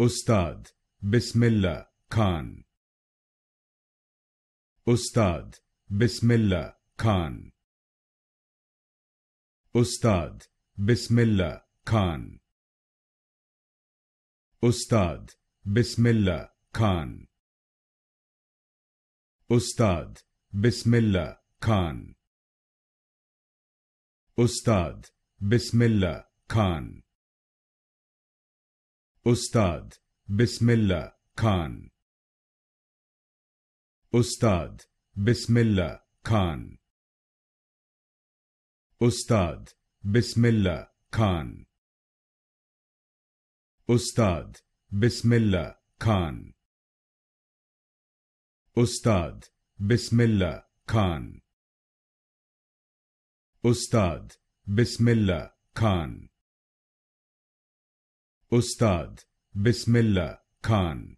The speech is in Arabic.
أستاد بسم الله كان أستاد بسم الله كان أستاد بسم الله كان أستاد بسم الله كان أستاد بسم الله كان أستاد بسم الله كان أستاذ بسم الله كان أستاذ بسم الله كان أستاذ بسم الله كان أستاذ بسم الله كان أستاذ بسم الله كان أستاذ بسم الله كان أستاذ بسم الله كان